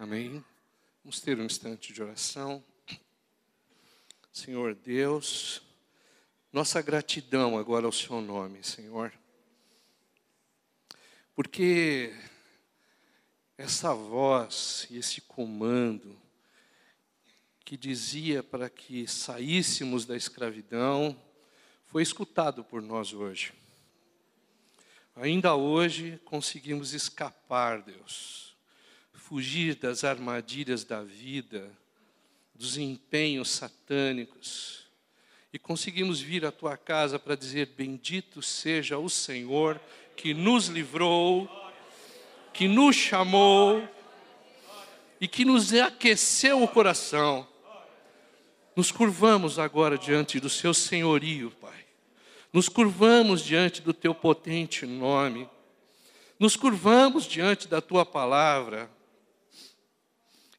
Amém? Vamos ter um instante de oração. Senhor Deus, nossa gratidão agora ao Seu nome, Senhor, porque essa voz e esse comando que dizia para que saíssemos da escravidão foi escutado por nós hoje. Ainda hoje conseguimos escapar, Deus fugir das armadilhas da vida, dos empenhos satânicos, e conseguimos vir à tua casa para dizer: Bendito seja o Senhor que nos livrou, que nos chamou e que nos aqueceu o coração. Nos curvamos agora diante do seu senhorio, Pai. Nos curvamos diante do teu potente nome. Nos curvamos diante da tua palavra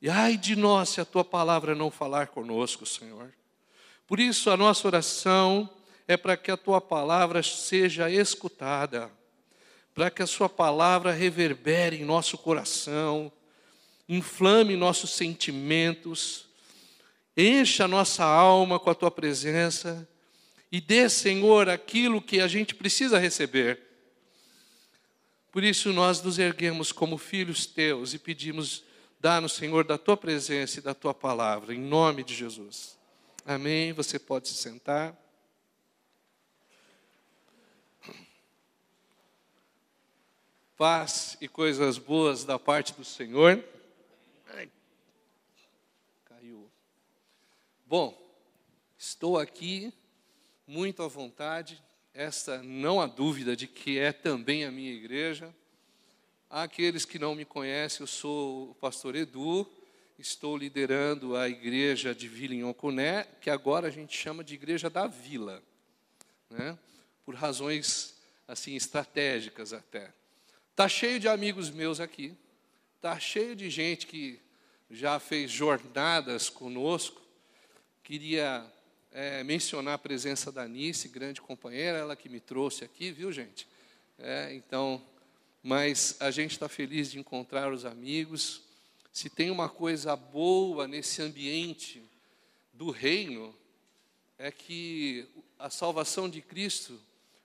e ai de nós se a tua palavra não falar conosco, Senhor. Por isso, a nossa oração é para que a tua palavra seja escutada, para que a sua palavra reverbere em nosso coração, inflame nossos sentimentos, encha nossa alma com a tua presença e dê, Senhor, aquilo que a gente precisa receber. Por isso, nós nos erguemos como filhos teus e pedimos Dá-nos, Senhor, da tua presença e da tua palavra, em nome de Jesus. Amém. Você pode se sentar. Paz e coisas boas da parte do Senhor. Caiu. Bom, estou aqui muito à vontade. Esta não há dúvida de que é também a minha igreja. Aqueles que não me conhecem, eu sou o pastor Edu, estou liderando a igreja de Vila Oconé, que agora a gente chama de Igreja da Vila, né? por razões assim estratégicas até. Tá cheio de amigos meus aqui, tá cheio de gente que já fez jornadas conosco. Queria é, mencionar a presença da Nice, grande companheira, ela que me trouxe aqui, viu gente? É, então mas a gente está feliz de encontrar os amigos. Se tem uma coisa boa nesse ambiente do reino, é que a salvação de Cristo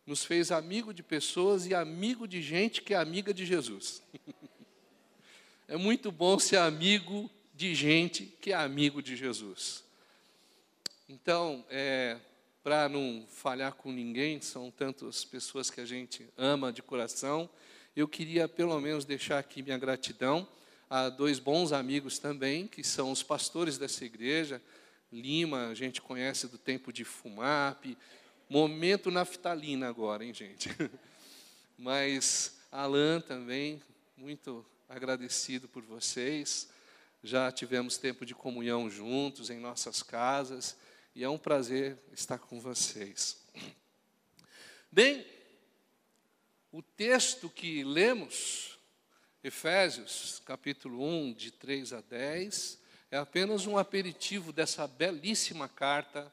nos fez amigo de pessoas e amigo de gente que é amiga de Jesus. é muito bom ser amigo de gente que é amigo de Jesus. Então, é, para não falhar com ninguém, são tantas pessoas que a gente ama de coração eu queria pelo menos deixar aqui minha gratidão a dois bons amigos também, que são os pastores dessa igreja. Lima, a gente conhece do tempo de FUMAP, momento naftalina agora, hein, gente? Mas Alan também, muito agradecido por vocês. Já tivemos tempo de comunhão juntos em nossas casas e é um prazer estar com vocês. Bem, o texto que lemos, Efésios, capítulo 1, de 3 a 10, é apenas um aperitivo dessa belíssima carta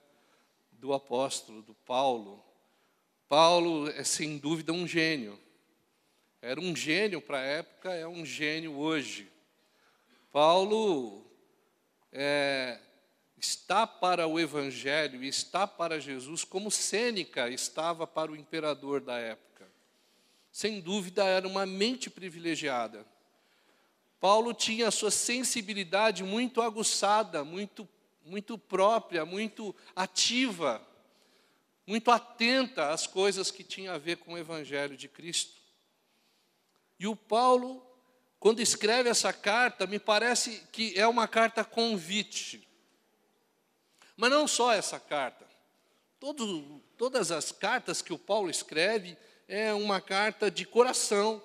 do apóstolo, do Paulo. Paulo é, sem dúvida, um gênio. Era um gênio para a época, é um gênio hoje. Paulo é, está para o Evangelho, está para Jesus, como Sêneca estava para o imperador da época sem dúvida, era uma mente privilegiada. Paulo tinha a sua sensibilidade muito aguçada, muito, muito própria, muito ativa, muito atenta às coisas que tinham a ver com o Evangelho de Cristo. E o Paulo, quando escreve essa carta, me parece que é uma carta convite. Mas não só essa carta. Todo, todas as cartas que o Paulo escreve é uma carta de coração,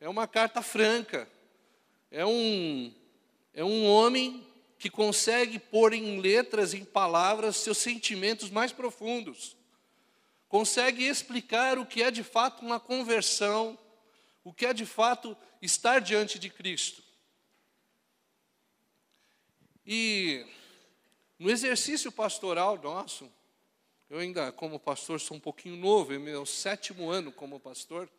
é uma carta franca, é um, é um homem que consegue pôr em letras, em palavras, seus sentimentos mais profundos, consegue explicar o que é de fato uma conversão, o que é de fato estar diante de Cristo. E no exercício pastoral nosso, eu ainda, como pastor, sou um pouquinho novo, é meu sétimo ano como pastor,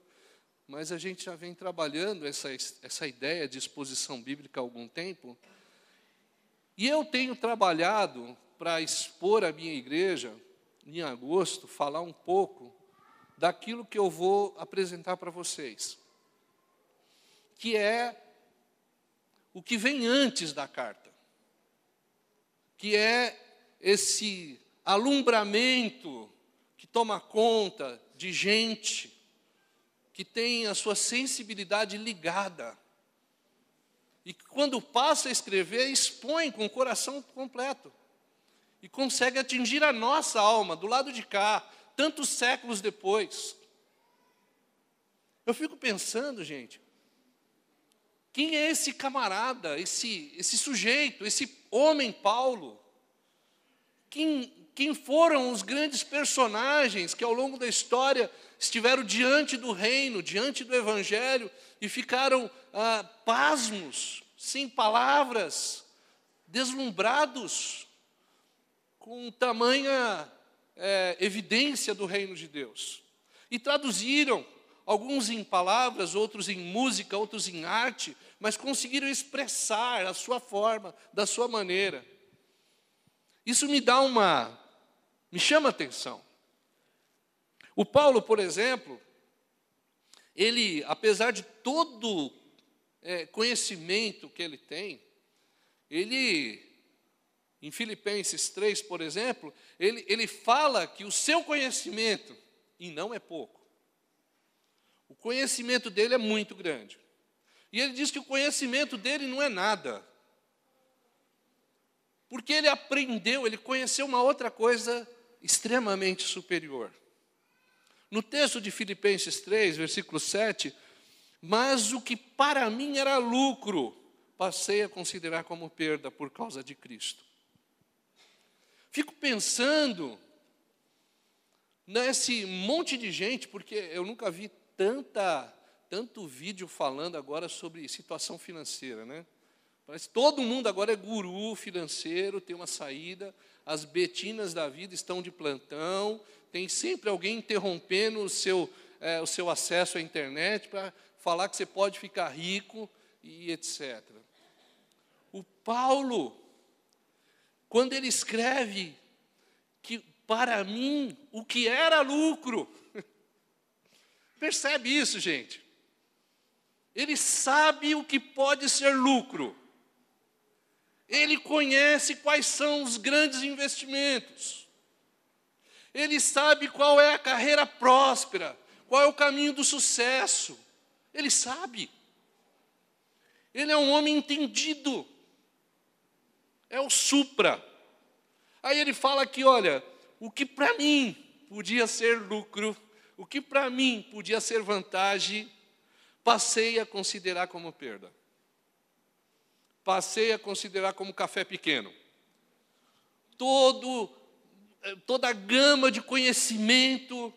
mas a gente já vem trabalhando essa, essa ideia de exposição bíblica há algum tempo. E eu tenho trabalhado para expor a minha igreja, em agosto, falar um pouco daquilo que eu vou apresentar para vocês, que é o que vem antes da carta, que é esse alumbramento que toma conta de gente que tem a sua sensibilidade ligada. E quando passa a escrever, expõe com o coração completo. E consegue atingir a nossa alma, do lado de cá, tantos séculos depois. Eu fico pensando, gente, quem é esse camarada, esse, esse sujeito, esse homem Paulo? Quem quem foram os grandes personagens que ao longo da história estiveram diante do reino, diante do evangelho e ficaram ah, pasmos, sem palavras, deslumbrados com tamanha é, evidência do reino de Deus. E traduziram, alguns em palavras, outros em música, outros em arte, mas conseguiram expressar a sua forma, da sua maneira. Isso me dá uma me chama a atenção. O Paulo, por exemplo, ele, apesar de todo é, conhecimento que ele tem, ele, em Filipenses 3, por exemplo, ele, ele fala que o seu conhecimento, e não é pouco, o conhecimento dele é muito grande. E ele diz que o conhecimento dele não é nada. Porque ele aprendeu, ele conheceu uma outra coisa extremamente superior. No texto de Filipenses 3, versículo 7, mas o que para mim era lucro, passei a considerar como perda por causa de Cristo. Fico pensando nesse monte de gente, porque eu nunca vi tanta, tanto vídeo falando agora sobre situação financeira, né? Parece que todo mundo agora é guru financeiro, tem uma saída as betinas da vida estão de plantão, tem sempre alguém interrompendo o seu, é, o seu acesso à internet para falar que você pode ficar rico e etc. O Paulo, quando ele escreve que para mim o que era lucro, percebe isso, gente? Ele sabe o que pode ser lucro. Ele conhece quais são os grandes investimentos. Ele sabe qual é a carreira próspera, qual é o caminho do sucesso. Ele sabe. Ele é um homem entendido. É o supra. Aí ele fala que, olha, o que para mim podia ser lucro, o que para mim podia ser vantagem, passei a considerar como perda passei a considerar como café pequeno. Todo, eh, toda a gama de conhecimento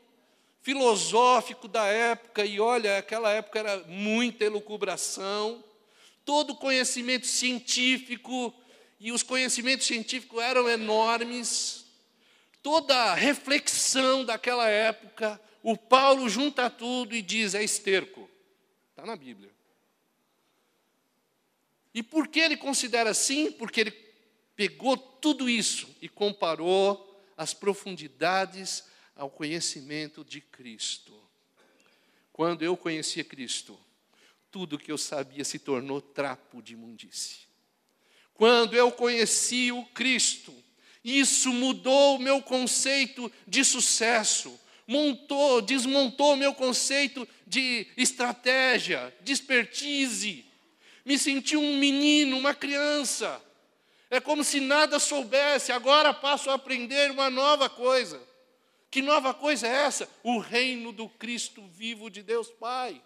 filosófico da época, e olha, aquela época era muita elucubração, todo conhecimento científico, e os conhecimentos científicos eram enormes, toda a reflexão daquela época, o Paulo junta tudo e diz: é esterco. Está na Bíblia. E por que ele considera assim? Porque ele pegou tudo isso e comparou as profundidades ao conhecimento de Cristo. Quando eu conhecia Cristo, tudo que eu sabia se tornou trapo de imundície. Quando eu conheci o Cristo, isso mudou o meu conceito de sucesso, montou, desmontou meu conceito de estratégia, de expertise, me senti um menino, uma criança. É como se nada soubesse, agora passo a aprender uma nova coisa. Que nova coisa é essa? O reino do Cristo vivo de Deus Pai.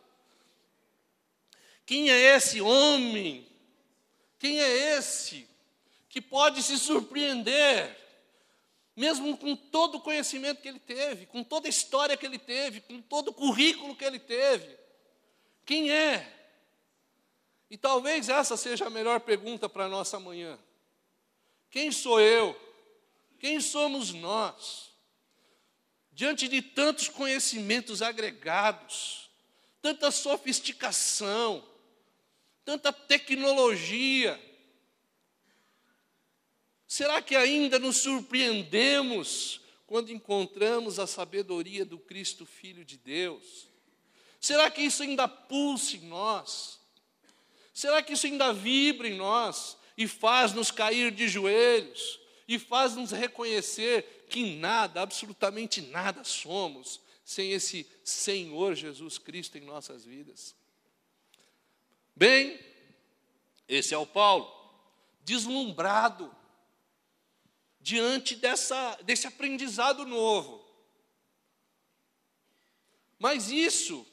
Quem é esse homem? Quem é esse que pode se surpreender, mesmo com todo o conhecimento que ele teve, com toda a história que ele teve, com todo o currículo que ele teve? Quem é? E talvez essa seja a melhor pergunta para a nossa manhã. Quem sou eu? Quem somos nós? Diante de tantos conhecimentos agregados, tanta sofisticação, tanta tecnologia, será que ainda nos surpreendemos quando encontramos a sabedoria do Cristo Filho de Deus? Será que isso ainda pulsa em nós? Será que isso ainda vibra em nós e faz nos cair de joelhos e faz nos reconhecer que nada, absolutamente nada somos sem esse Senhor Jesus Cristo em nossas vidas? Bem, esse é o Paulo, deslumbrado diante dessa, desse aprendizado novo. Mas isso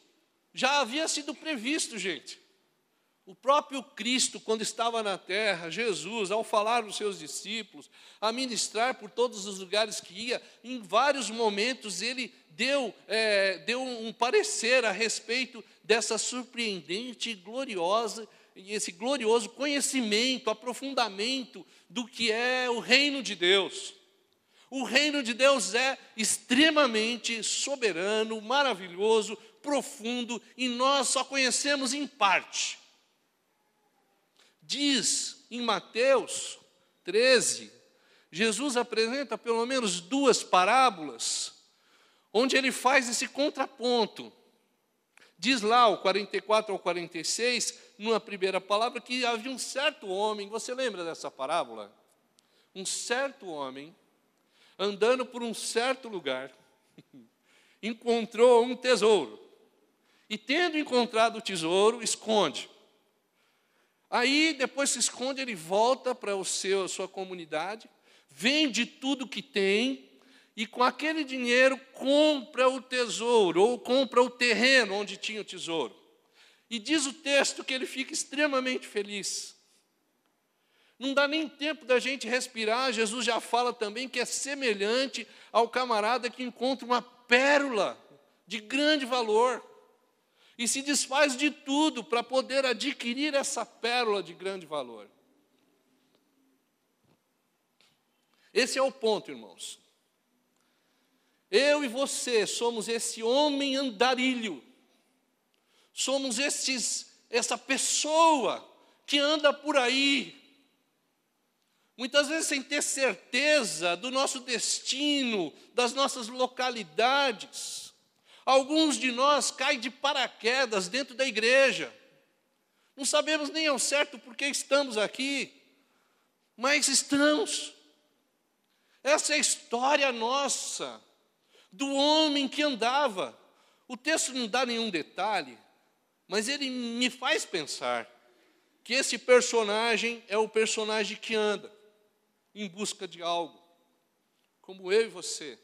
já havia sido previsto, gente. O próprio Cristo, quando estava na terra, Jesus, ao falar aos seus discípulos, a ministrar por todos os lugares que ia, em vários momentos ele deu, é, deu um parecer a respeito dessa surpreendente e gloriosa, esse glorioso conhecimento, aprofundamento do que é o reino de Deus. O reino de Deus é extremamente soberano, maravilhoso, profundo, e nós só conhecemos em parte diz em Mateus 13, Jesus apresenta pelo menos duas parábolas, onde ele faz esse contraponto. Diz lá, o 44 ao 46, numa primeira palavra, que havia um certo homem, você lembra dessa parábola? Um certo homem, andando por um certo lugar, encontrou um tesouro. E tendo encontrado o tesouro, esconde. Aí, depois se esconde, ele volta para o seu, a sua comunidade, vende tudo que tem e com aquele dinheiro compra o tesouro ou compra o terreno onde tinha o tesouro. E diz o texto que ele fica extremamente feliz. Não dá nem tempo da gente respirar. Jesus já fala também que é semelhante ao camarada que encontra uma pérola de grande valor e se desfaz de tudo para poder adquirir essa pérola de grande valor. Esse é o ponto, irmãos. Eu e você somos esse homem andarilho, somos esses, essa pessoa que anda por aí, muitas vezes sem ter certeza do nosso destino, das nossas localidades. Alguns de nós caem de paraquedas dentro da igreja. Não sabemos nem ao certo por que estamos aqui, mas estamos. Essa é a história nossa, do homem que andava. O texto não dá nenhum detalhe, mas ele me faz pensar que esse personagem é o personagem que anda em busca de algo. Como eu e você,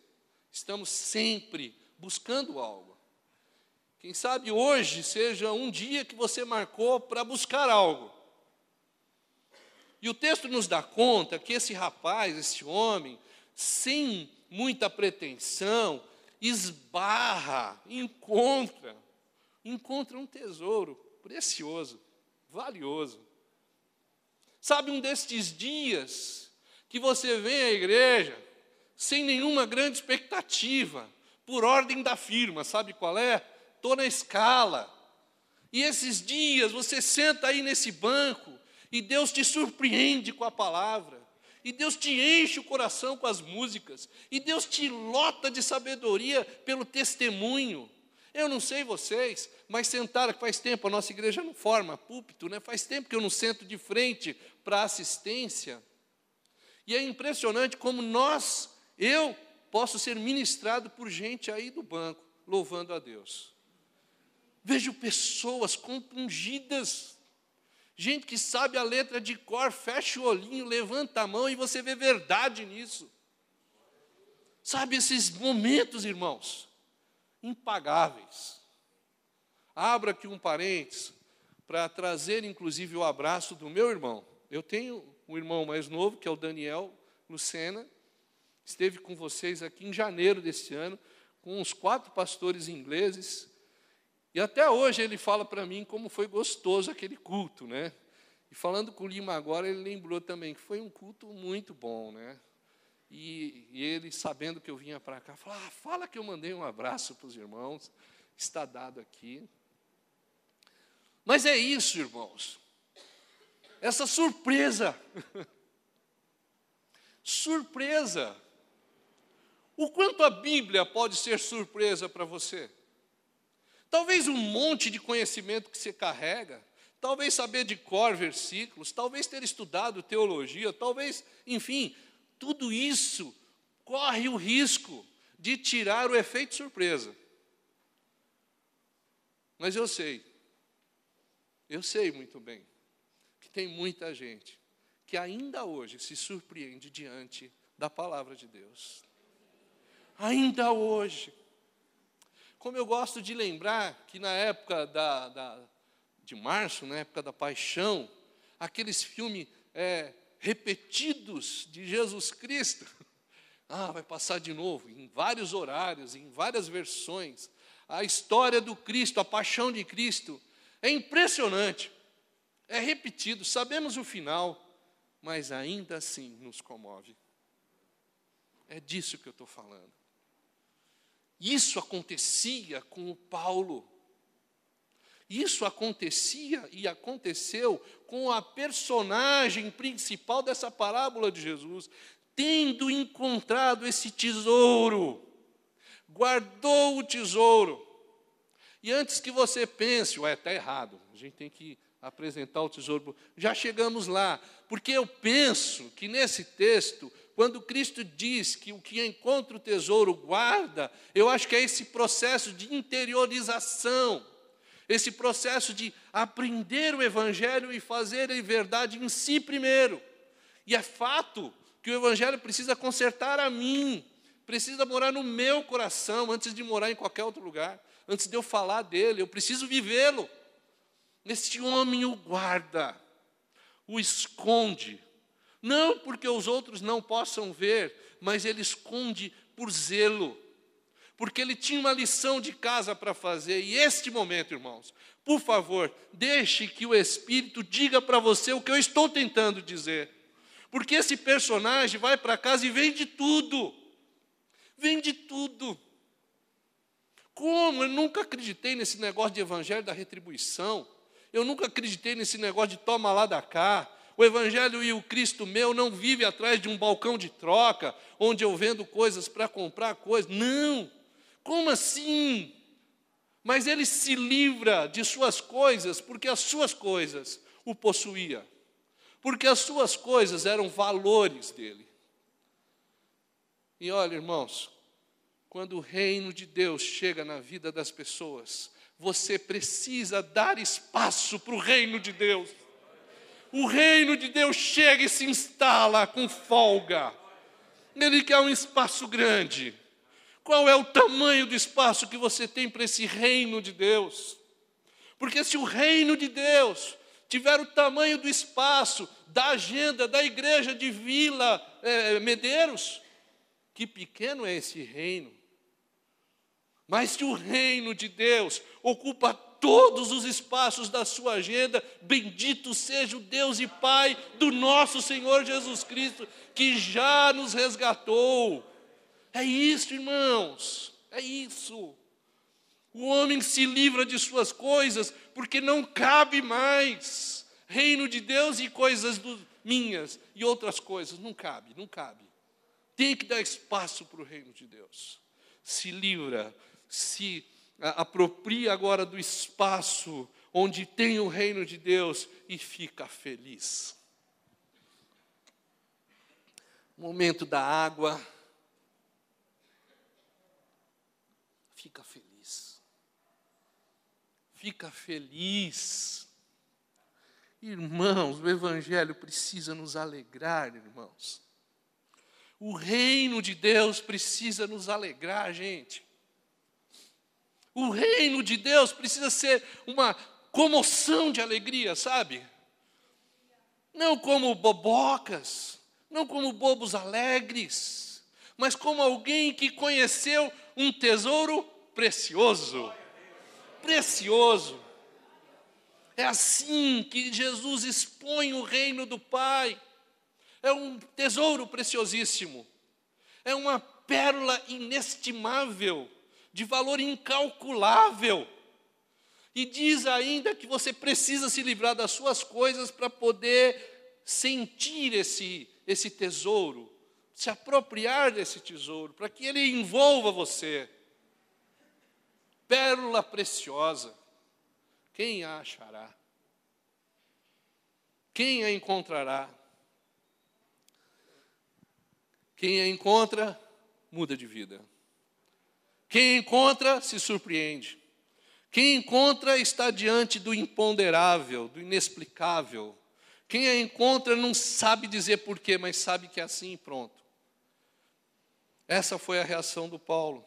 estamos sempre buscando algo. Quem sabe hoje seja um dia que você marcou para buscar algo. E o texto nos dá conta que esse rapaz, esse homem, sem muita pretensão, esbarra, encontra, encontra um tesouro precioso, valioso. Sabe, um destes dias que você vem à igreja sem nenhuma grande expectativa, por ordem da firma, sabe qual é? Estou na escala. E esses dias você senta aí nesse banco e Deus te surpreende com a palavra. E Deus te enche o coração com as músicas. E Deus te lota de sabedoria pelo testemunho. Eu não sei vocês, mas sentar faz tempo, a nossa igreja não forma púlpito, né? faz tempo que eu não sento de frente para assistência. E é impressionante como nós, eu posso ser ministrado por gente aí do banco, louvando a Deus. Vejo pessoas compungidas, gente que sabe a letra de cor, fecha o olhinho, levanta a mão e você vê verdade nisso. Sabe esses momentos, irmãos, impagáveis. Abra aqui um parênteses para trazer, inclusive, o abraço do meu irmão. Eu tenho um irmão mais novo, que é o Daniel Lucena, esteve com vocês aqui em janeiro deste ano, com uns quatro pastores ingleses. E até hoje ele fala para mim como foi gostoso aquele culto, né? E falando com o Lima agora, ele lembrou também que foi um culto muito bom, né? E, e ele, sabendo que eu vinha para cá, falou: ah, fala que eu mandei um abraço para os irmãos, está dado aqui. Mas é isso, irmãos. Essa surpresa. surpresa. O quanto a Bíblia pode ser surpresa para você? Talvez um monte de conhecimento que você carrega, talvez saber de cor versículos, talvez ter estudado teologia, talvez, enfim, tudo isso corre o risco de tirar o efeito surpresa. Mas eu sei, eu sei muito bem, que tem muita gente que ainda hoje se surpreende diante da palavra de Deus ainda hoje. Como eu gosto de lembrar que na época da, da de março, na época da paixão, aqueles filmes é, repetidos de Jesus Cristo. Ah, vai passar de novo, em vários horários, em várias versões. A história do Cristo, a paixão de Cristo, é impressionante. É repetido, sabemos o final, mas ainda assim nos comove. É disso que eu estou falando. Isso acontecia com o Paulo. Isso acontecia e aconteceu com a personagem principal dessa parábola de Jesus. Tendo encontrado esse tesouro, guardou o tesouro. E antes que você pense, ué, está errado, a gente tem que apresentar o tesouro. Já chegamos lá, porque eu penso que nesse texto quando Cristo diz que o que encontra o tesouro guarda, eu acho que é esse processo de interiorização, esse processo de aprender o Evangelho e fazer ele verdade em si primeiro. E é fato que o Evangelho precisa consertar a mim, precisa morar no meu coração antes de morar em qualquer outro lugar, antes de eu falar dele, eu preciso vivê-lo. Este homem o guarda, o esconde, não porque os outros não possam ver, mas ele esconde por zelo. Porque ele tinha uma lição de casa para fazer, e este momento, irmãos, por favor, deixe que o Espírito diga para você o que eu estou tentando dizer. Porque esse personagem vai para casa e vende tudo. Vende tudo. Como? Eu nunca acreditei nesse negócio de evangelho da retribuição. Eu nunca acreditei nesse negócio de toma lá da cá. O Evangelho e o Cristo meu não vive atrás de um balcão de troca, onde eu vendo coisas para comprar coisas. Não! Como assim? Mas ele se livra de suas coisas, porque as suas coisas o possuía. Porque as suas coisas eram valores dele. E olha, irmãos, quando o reino de Deus chega na vida das pessoas, você precisa dar espaço para o reino de Deus. O reino de Deus chega e se instala com folga. Ele quer um espaço grande. Qual é o tamanho do espaço que você tem para esse reino de Deus? Porque se o reino de Deus tiver o tamanho do espaço da agenda da igreja de Vila é, Medeiros, que pequeno é esse reino. Mas se o reino de Deus ocupa todos os espaços da sua agenda. Bendito seja o Deus e Pai do nosso Senhor Jesus Cristo, que já nos resgatou. É isso, irmãos, é isso. O homem se livra de suas coisas porque não cabe mais reino de Deus e coisas do, minhas e outras coisas. Não cabe, não cabe. Tem que dar espaço para o reino de Deus. Se livra, se apropria agora do espaço onde tem o reino de Deus e fica feliz. Momento da água. Fica feliz. Fica feliz. Irmãos, o Evangelho precisa nos alegrar, irmãos. O reino de Deus precisa nos alegrar, gente. O reino de Deus precisa ser uma comoção de alegria, sabe? Não como bobocas, não como bobos alegres, mas como alguém que conheceu um tesouro precioso. Precioso. É assim que Jesus expõe o reino do Pai. É um tesouro preciosíssimo. É uma pérola inestimável de valor incalculável. E diz ainda que você precisa se livrar das suas coisas para poder sentir esse, esse tesouro, se apropriar desse tesouro, para que ele envolva você. Pérola preciosa, quem a achará? Quem a encontrará? Quem a encontra, muda de vida. Quem encontra se surpreende. Quem encontra está diante do imponderável, do inexplicável. Quem a encontra não sabe dizer porquê, mas sabe que é assim e pronto. Essa foi a reação do Paulo.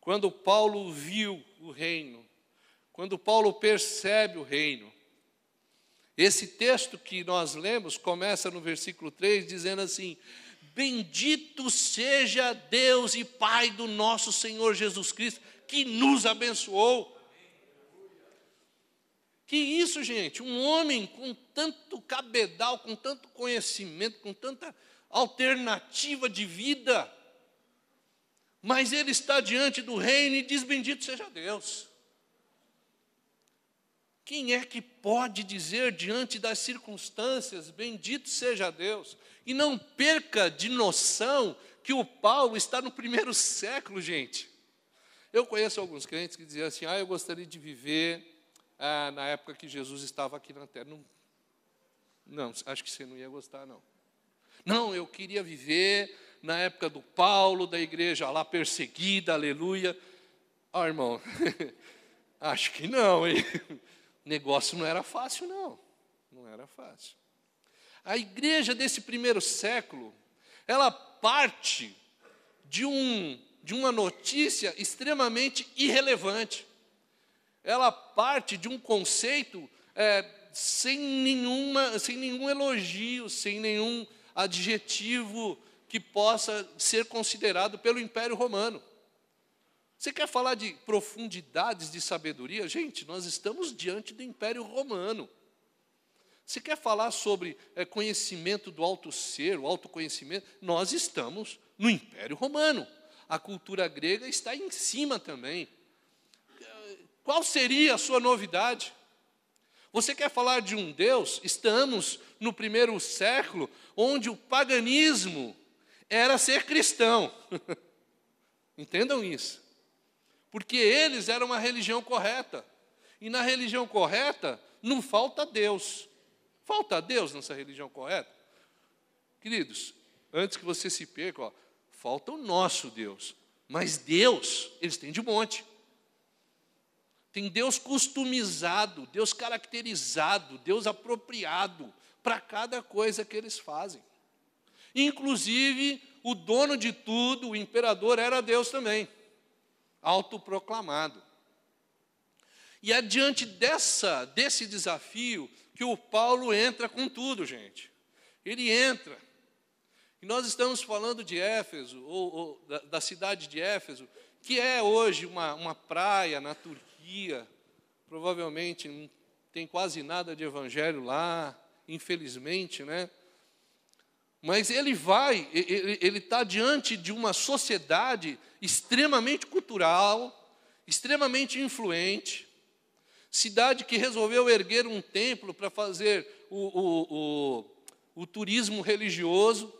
Quando Paulo viu o reino, quando Paulo percebe o reino, esse texto que nós lemos começa no versículo 3 dizendo assim: Bendito seja Deus e Pai do nosso Senhor Jesus Cristo, que nos abençoou. Que isso, gente, um homem com tanto cabedal, com tanto conhecimento, com tanta alternativa de vida, mas ele está diante do reino e diz: Bendito seja Deus. Quem é que pode dizer diante das circunstâncias, Bendito seja Deus? E não perca de noção que o Paulo está no primeiro século, gente. Eu conheço alguns crentes que diziam assim: ah, eu gostaria de viver ah, na época que Jesus estava aqui na terra. Não, não, acho que você não ia gostar, não. Não, eu queria viver na época do Paulo, da igreja lá perseguida, aleluia. Ah, irmão, acho que não, hein? O negócio não era fácil, não. Não era fácil. A igreja desse primeiro século, ela parte de, um, de uma notícia extremamente irrelevante. Ela parte de um conceito é, sem, nenhuma, sem nenhum elogio, sem nenhum adjetivo que possa ser considerado pelo Império Romano. Você quer falar de profundidades de sabedoria? Gente, nós estamos diante do Império Romano. Se quer falar sobre é, conhecimento do alto ser, o autoconhecimento, nós estamos no Império Romano. A cultura grega está em cima também. Qual seria a sua novidade? Você quer falar de um Deus? Estamos no primeiro século, onde o paganismo era ser cristão. Entendam isso. Porque eles eram uma religião correta. E na religião correta não falta Deus, Falta Deus nessa religião correta? Queridos, antes que você se perca, ó, falta o nosso Deus. Mas Deus, eles têm de monte. Tem Deus customizado, Deus caracterizado, Deus apropriado para cada coisa que eles fazem. Inclusive, o dono de tudo, o imperador, era Deus também, autoproclamado. E adiante dessa, desse desafio, que o Paulo entra com tudo, gente. Ele entra. E nós estamos falando de Éfeso, ou, ou da, da, cidade de Éfeso, que é hoje uma, uma praia na Turquia. Provavelmente não tem quase nada de evangelho lá, infelizmente, né? Mas ele vai, ele está diante de uma sociedade extremamente cultural, extremamente influente, Cidade que resolveu erguer um templo para fazer o, o, o, o, turismo religioso.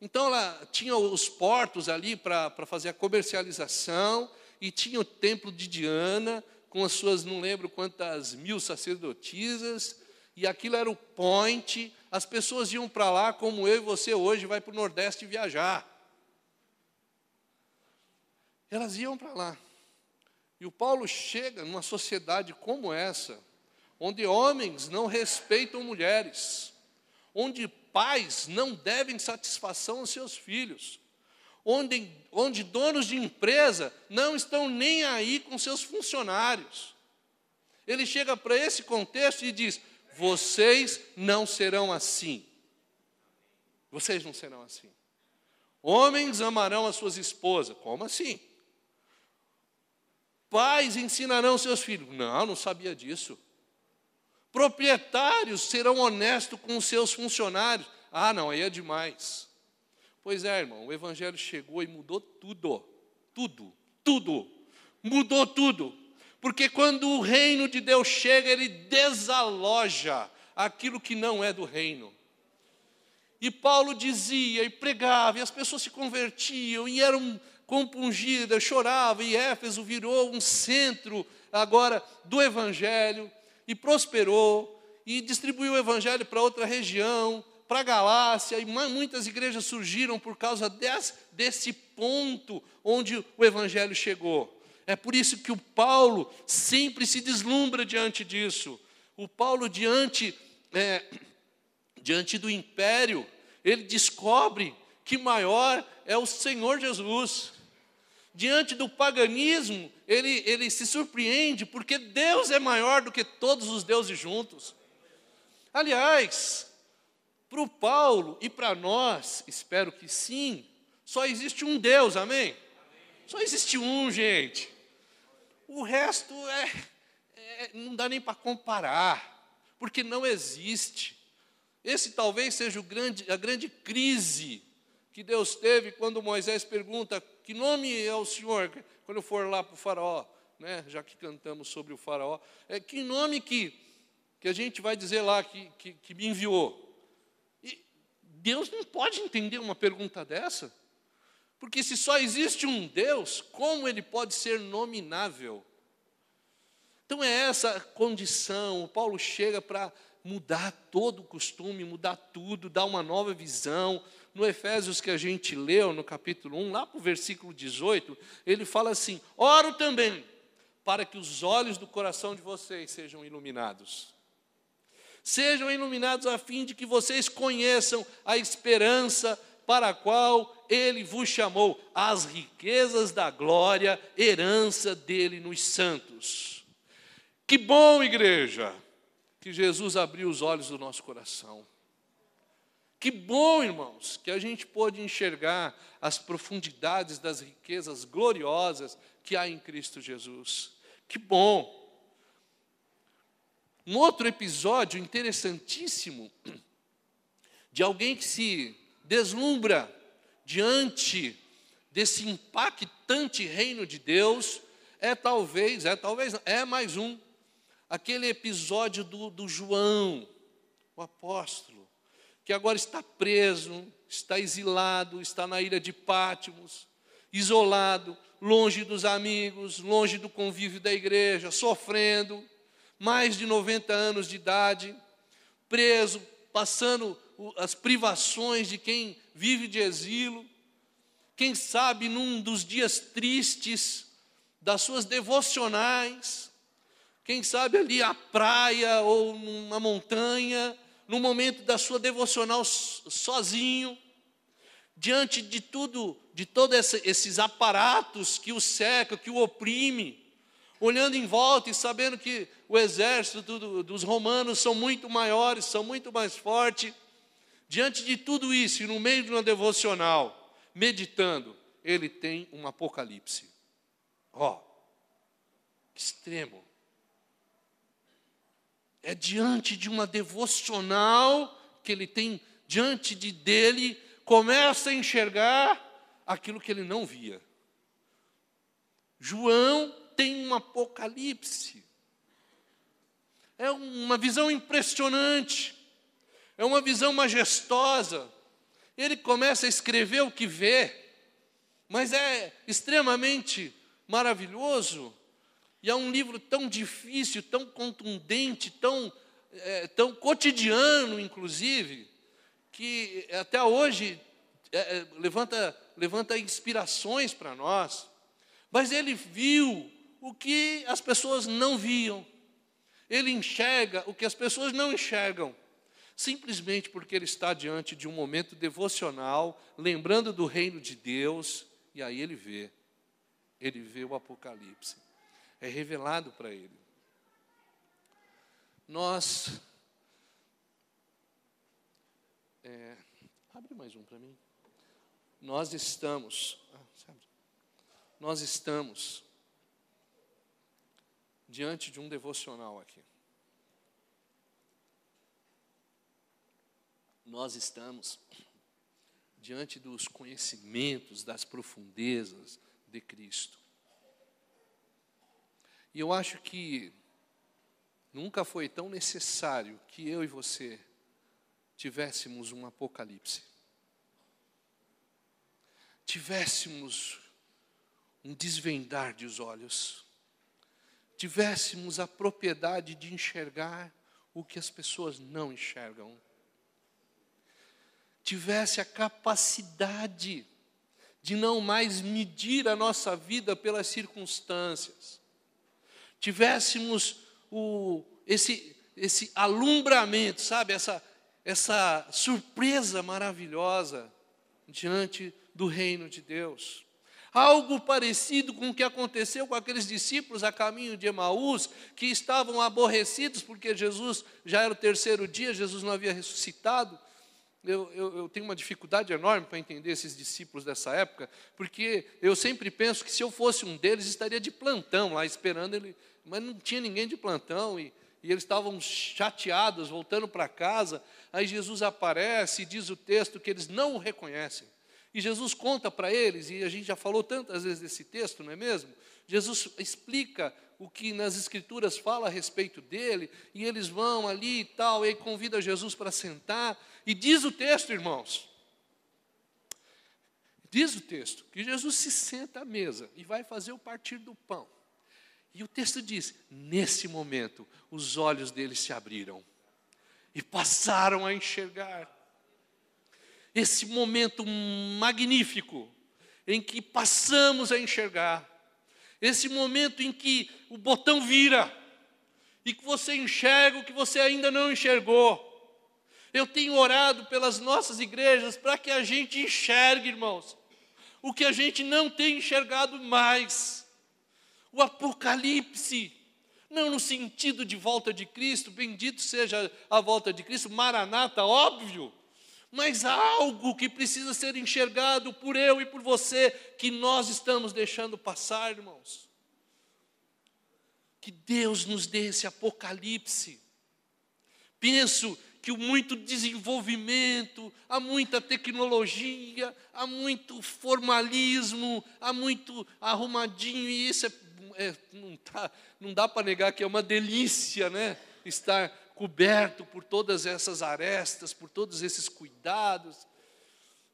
Então, ela tinha os portos ali para fazer a comercialização, e tinha o templo de Diana, com as suas, não lembro quantas mil sacerdotisas, e aquilo era o point. As pessoas iam para lá, como eu e você hoje, vai para o Nordeste viajar. Elas iam para lá. E o Paulo chega numa sociedade como essa, onde homens não respeitam mulheres, onde pais não devem satisfação aos seus filhos, onde, onde donos de empresa não estão nem aí com seus funcionários. Ele chega para esse contexto e diz: vocês não serão assim. Vocês não serão assim. Homens amarão as suas esposas. Como assim? Pais ensinarão seus filhos. Não, não sabia disso. Proprietários serão honestos com seus funcionários. Ah, não, aí é demais. Pois é, irmão, o Evangelho chegou e mudou tudo. Tudo, tudo. Mudou tudo. Porque quando o reino de Deus chega, ele desaloja aquilo que não é do reino. E Paulo dizia e pregava, e as pessoas se convertiam, e eram compungida, chorava, e Éfeso virou um centro agora do Evangelho, e prosperou, e distribuiu o Evangelho para outra região, para a Galácia, e muitas igrejas surgiram por causa desse, desse ponto onde o Evangelho chegou. É por isso que o Paulo sempre se deslumbra diante disso. O Paulo, diante, é, diante do império, ele descobre que maior é o Senhor Jesus diante do paganismo, ele, ele se surpreende, porque Deus é maior do que todos os deuses juntos. Aliás, para o Paulo e para nós, espero que sim, só existe um Deus, amém? Só existe um, gente. O resto é, é não dá nem para comparar, porque não existe. Esse talvez seja grande, a grande crise que Deus teve quando Moisés pergunta: Que nome é o Senhor? Quando eu for lá para o Faraó, né, já que cantamos sobre o Faraó, é que nome que, que a gente vai dizer lá que, que, que me enviou? E Deus não pode entender uma pergunta dessa, porque se só existe um Deus, como ele pode ser nominável? Então é essa condição, o Paulo chega para mudar todo o costume, mudar tudo, dar uma nova visão. No Efésios que a gente leu, no capítulo 1, lá para o versículo 18, ele fala assim: Oro também para que os olhos do coração de vocês sejam iluminados. Sejam iluminados a fim de que vocês conheçam a esperança para a qual ele vos chamou, as riquezas da glória, herança dele nos santos. Que bom, igreja! que Jesus abriu os olhos do nosso coração. Que bom, irmãos, que a gente pôde enxergar as profundidades das riquezas gloriosas que há em Cristo Jesus. Que bom. Um outro episódio interessantíssimo de alguém que se deslumbra diante desse impactante reino de Deus é talvez, é talvez, é mais um aquele episódio do, do João, o apóstolo, que agora está preso, está exilado, está na ilha de Pátimos, isolado, longe dos amigos, longe do convívio da igreja, sofrendo, mais de 90 anos de idade, preso, passando as privações de quem vive de exílio Quem sabe num dos dias tristes das suas devocionais, quem sabe ali à praia ou numa montanha, no momento da sua devocional sozinho, diante de tudo, de todos esses aparatos que o cerca, que o oprime, olhando em volta e sabendo que o exército do, dos romanos são muito maiores, são muito mais fortes, diante de tudo isso, e no meio de uma devocional, meditando, ele tem um apocalipse. Ó, oh, extremo é diante de uma devocional que ele tem diante de dele, começa a enxergar aquilo que ele não via. João tem um apocalipse. É uma visão impressionante. É uma visão majestosa. Ele começa a escrever o que vê, mas é extremamente maravilhoso e é um livro tão difícil, tão contundente, tão, é, tão cotidiano, inclusive, que até hoje é, é, levanta, levanta inspirações para nós. Mas ele viu o que as pessoas não viam. Ele enxerga o que as pessoas não enxergam simplesmente porque ele está diante de um momento devocional, lembrando do reino de Deus, e aí ele vê, ele vê o Apocalipse é revelado para ele. Nós. É, abre mais um para mim. Nós estamos. Ah, Nós estamos diante de um devocional aqui. Nós estamos diante dos conhecimentos, das profundezas de Cristo. E eu acho que nunca foi tão necessário que eu e você tivéssemos um apocalipse. Tivéssemos um desvendar de os olhos. Tivéssemos a propriedade de enxergar o que as pessoas não enxergam. Tivesse a capacidade de não mais medir a nossa vida pelas circunstâncias tivéssemos o, esse, esse alumbramento, sabe? Essa, essa surpresa maravilhosa diante do reino de Deus. Algo parecido com o que aconteceu com aqueles discípulos a caminho de Emaús, que estavam aborrecidos porque Jesus já era o terceiro dia, Jesus não havia ressuscitado. Eu, eu, eu, tenho uma dificuldade enorme para entender esses discípulos dessa época, porque eu sempre penso que se eu fosse um deles, estaria de plantão lá, esperando ele, mas não tinha ninguém de plantão e, e eles estavam chateados, voltando para casa. Aí Jesus aparece e diz o texto que eles não o reconhecem. E Jesus conta para eles, e a gente já falou tantas vezes desse texto, não é mesmo? Jesus explica o que nas Escrituras fala a respeito dele, e eles vão ali e tal, e convida Jesus para sentar, e diz o texto, irmãos. Diz o texto que Jesus se senta à mesa e vai fazer o partir do pão. E o texto diz: nesse momento, os olhos deles se abriram e passaram a enxergar. Esse momento magnífico em que passamos a enxergar, esse momento em que o botão vira e que você enxerga o que você ainda não enxergou. Eu tenho orado pelas nossas igrejas para que a gente enxergue, irmãos, o que a gente não tem enxergado mais o Apocalipse. Não no sentido de volta de Cristo, bendito seja a volta de Cristo, maranata, óbvio. Mas algo que precisa ser enxergado por eu e por você, que nós estamos deixando passar, irmãos. Que Deus nos dê esse apocalipse. Penso que o muito desenvolvimento, há muita tecnologia, há muito formalismo, há muito arrumadinho, e isso é é, não, tá, não dá para negar que é uma delícia, né? Estar coberto por todas essas arestas, por todos esses cuidados.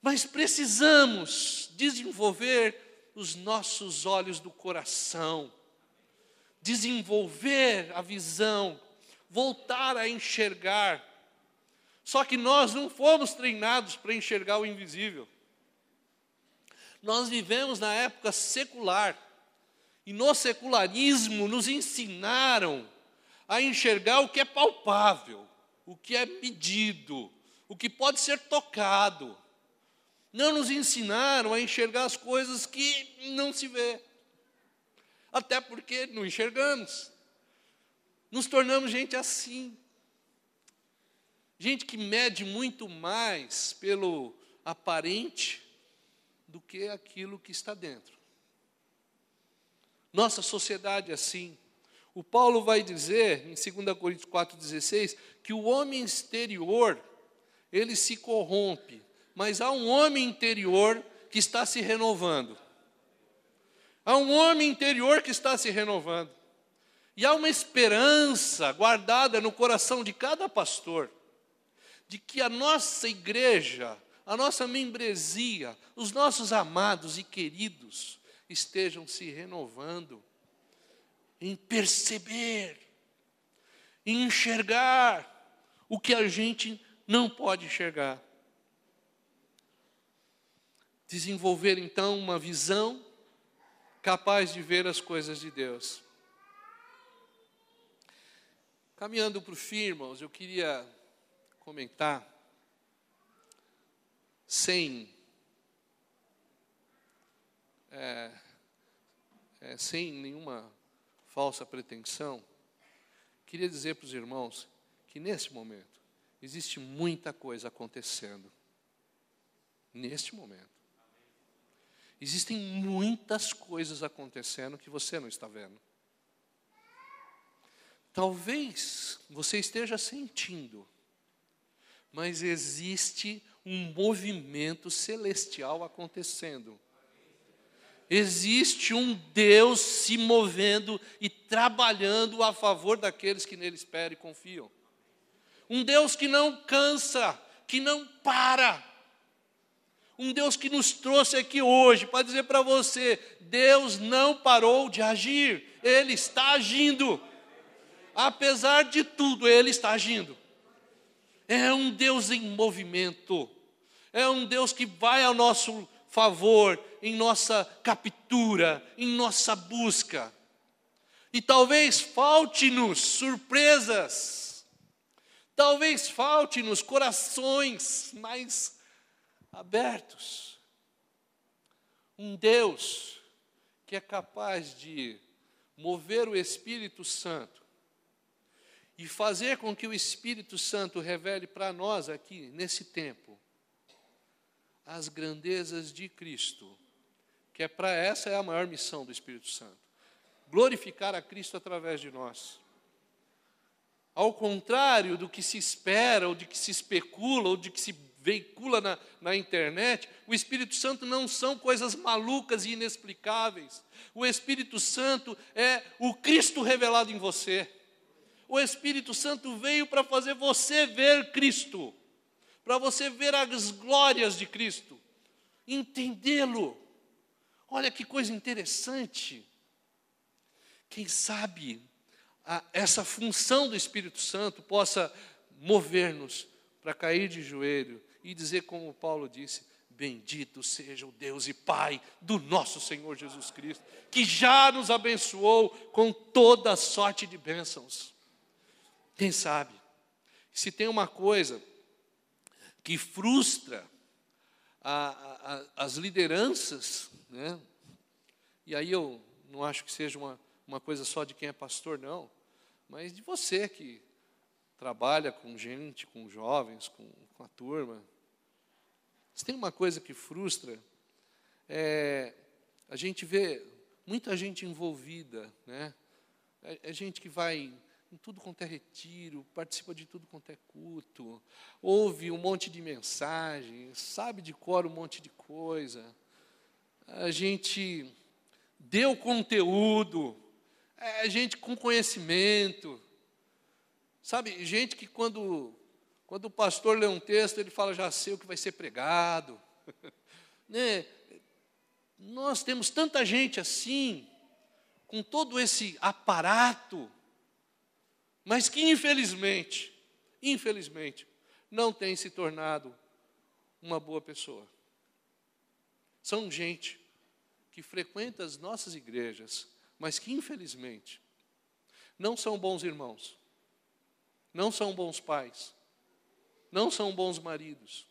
Mas precisamos desenvolver os nossos olhos do coração, desenvolver a visão, voltar a enxergar. Só que nós não fomos treinados para enxergar o invisível. Nós vivemos na época secular e no secularismo nos ensinaram a enxergar o que é palpável, o que é medido, o que pode ser tocado. Não nos ensinaram a enxergar as coisas que não se vê. Até porque não enxergamos. Nos tornamos gente assim. Gente que mede muito mais pelo aparente do que aquilo que está dentro. Nossa sociedade é assim. O Paulo vai dizer, em 2 Coríntios 4,16, que o homem exterior, ele se corrompe, mas há um homem interior que está se renovando. Há um homem interior que está se renovando. E há uma esperança guardada no coração de cada pastor, de que a nossa igreja, a nossa membresia, os nossos amados e queridos, estejam se renovando, em perceber, em enxergar o que a gente não pode enxergar. Desenvolver então uma visão capaz de ver as coisas de Deus. Caminhando para o fim, irmãos, eu queria comentar, sem é, é, sem nenhuma falsa pretensão, queria dizer para os irmãos que nesse momento existe muita coisa acontecendo. Neste momento. Existem muitas coisas acontecendo que você não está vendo. Talvez você esteja sentindo, mas existe um movimento celestial acontecendo Existe um Deus se movendo e trabalhando a favor daqueles que nele esperam e confiam. Um Deus que não cansa, que não para. Um Deus que nos trouxe aqui hoje para dizer para você: Deus não parou de agir, Ele está agindo. Apesar de tudo, Ele está agindo. É um Deus em movimento, é um Deus que vai ao nosso favor, em nossa captura, em nossa busca. E talvez falte-nos surpresas, talvez falte-nos corações mais abertos. Um Deus que é capaz de mover o Espírito Santo e fazer com que o Espírito Santo revele para nós aqui, nesse tempo, as grandezas de Cristo, que é para essa é a maior missão do Espírito Santo. Glorificar a Cristo através de nós. Ao contrário do que se espera, ou de que se especula, ou de que se veicula na, na internet, o Espírito Santo não são coisas malucas e inexplicáveis. O Espírito Santo é o Cristo revelado em você. O Espírito Santo veio para fazer você ver Cristo para você ver as glórias de Cristo, entendê-lo. Olha que coisa interessante. Quem sabe a, essa função do Espírito Santo possa mover-nos para cair de joelho e dizer, como Paulo disse: Bendito seja o Deus e Pai do nosso Senhor Jesus Cristo, que já nos abençoou com toda sorte de bênçãos. Quem sabe? Se tem uma coisa que frustra a, a, as lideranças. Né? E aí eu não acho que seja uma, uma coisa só de quem é pastor, não, mas de você que trabalha com gente, com jovens, com, com a turma. Se tem uma coisa que frustra, é, a gente vê muita gente envolvida, né? É, é gente que vai em tudo quanto é retiro, participa de tudo quanto é culto, ouve um monte de mensagens, sabe de cor um monte de coisa. A gente deu conteúdo, é gente com conhecimento. Sabe, gente que quando, quando o pastor lê um texto, ele fala, já sei o que vai ser pregado. né? Nós temos tanta gente assim, com todo esse aparato, mas que infelizmente, infelizmente, não tem se tornado uma boa pessoa. São gente que frequenta as nossas igrejas, mas que infelizmente não são bons irmãos, não são bons pais, não são bons maridos,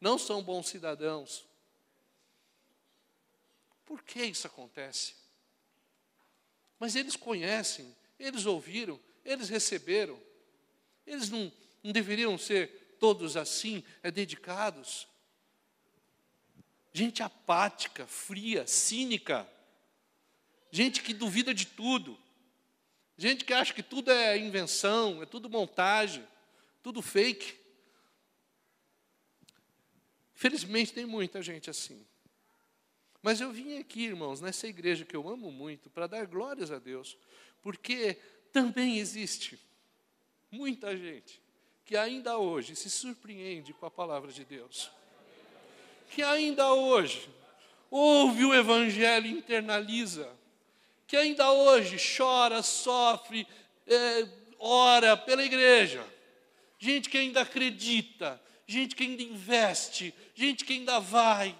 não são bons cidadãos. Por que isso acontece? Mas eles conhecem, eles ouviram, eles receberam. Eles não, não deveriam ser todos assim, é, dedicados. Gente apática, fria, cínica. Gente que duvida de tudo. Gente que acha que tudo é invenção, é tudo montagem, tudo fake. Felizmente tem muita gente assim. Mas eu vim aqui, irmãos, nessa igreja que eu amo muito, para dar glórias a Deus, porque também existe muita gente que ainda hoje se surpreende com a palavra de Deus. Que ainda hoje ouve o Evangelho e internaliza. Que ainda hoje chora, sofre, é, ora pela igreja. Gente que ainda acredita, gente que ainda investe, gente que ainda vai.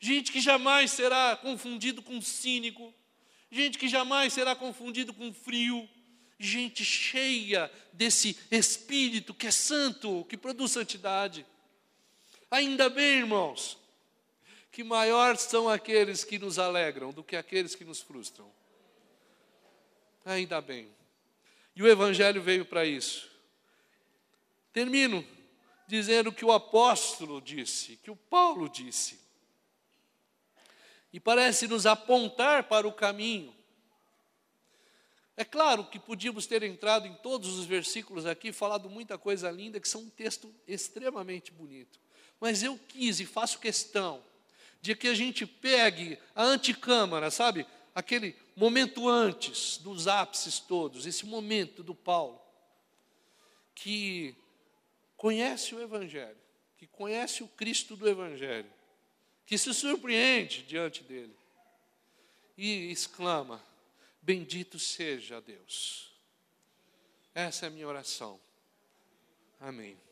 Gente que jamais será confundido com cínico gente que jamais será confundido com frio, gente cheia desse espírito que é santo, que produz santidade. Ainda bem, irmãos, que maiores são aqueles que nos alegram do que aqueles que nos frustram. Ainda bem. E o Evangelho veio para isso. Termino dizendo que o apóstolo disse, que o Paulo disse e parece nos apontar para o caminho. É claro que podíamos ter entrado em todos os versículos aqui, falado muita coisa linda, que são um texto extremamente bonito. Mas eu quis e faço questão de que a gente pegue a anticâmara, sabe? Aquele momento antes dos ápices todos, esse momento do Paulo, que conhece o Evangelho, que conhece o Cristo do Evangelho, que se surpreende diante dele e exclama: Bendito seja Deus. Essa é a minha oração. Amém.